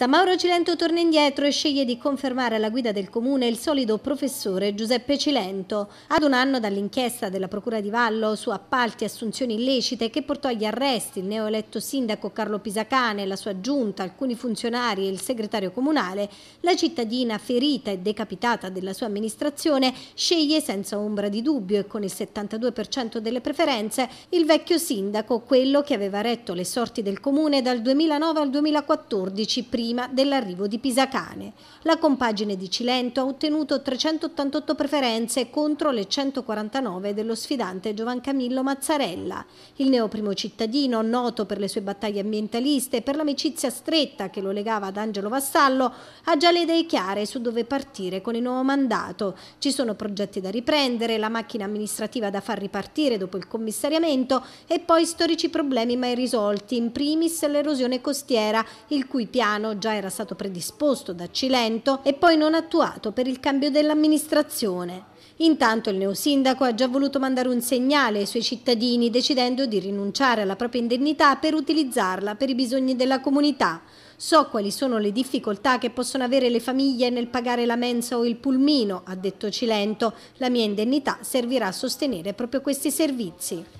San Mauro Cilento torna indietro e sceglie di confermare alla guida del comune il solido professore Giuseppe Cilento, ad un anno dall'inchiesta della Procura di Vallo su appalti e assunzioni illecite che portò agli arresti il neoeletto sindaco Carlo Pisacane, la sua giunta, alcuni funzionari e il segretario comunale, la cittadina ferita e decapitata della sua amministrazione sceglie senza ombra di dubbio e con il 72% delle preferenze il vecchio sindaco, quello che aveva retto le sorti del comune dal 2009 al 2014 prima prima dell'arrivo di Pisacane. La compagine di Cilento ha ottenuto 388 preferenze contro le 149 dello sfidante Giovan Camillo Mazzarella. Il neoprimo cittadino, noto per le sue battaglie ambientaliste e per l'amicizia stretta che lo legava ad Angelo Vassallo, ha già le idee chiare su dove partire con il nuovo mandato. Ci sono progetti da riprendere, la macchina amministrativa da far ripartire dopo il commissariamento e poi storici problemi mai risolti, in primis l'erosione costiera, il cui piano piano già era stato predisposto da Cilento e poi non attuato per il cambio dell'amministrazione. Intanto il neosindaco ha già voluto mandare un segnale ai suoi cittadini decidendo di rinunciare alla propria indennità per utilizzarla per i bisogni della comunità. So quali sono le difficoltà che possono avere le famiglie nel pagare la mensa o il pulmino, ha detto Cilento. La mia indennità servirà a sostenere proprio questi servizi.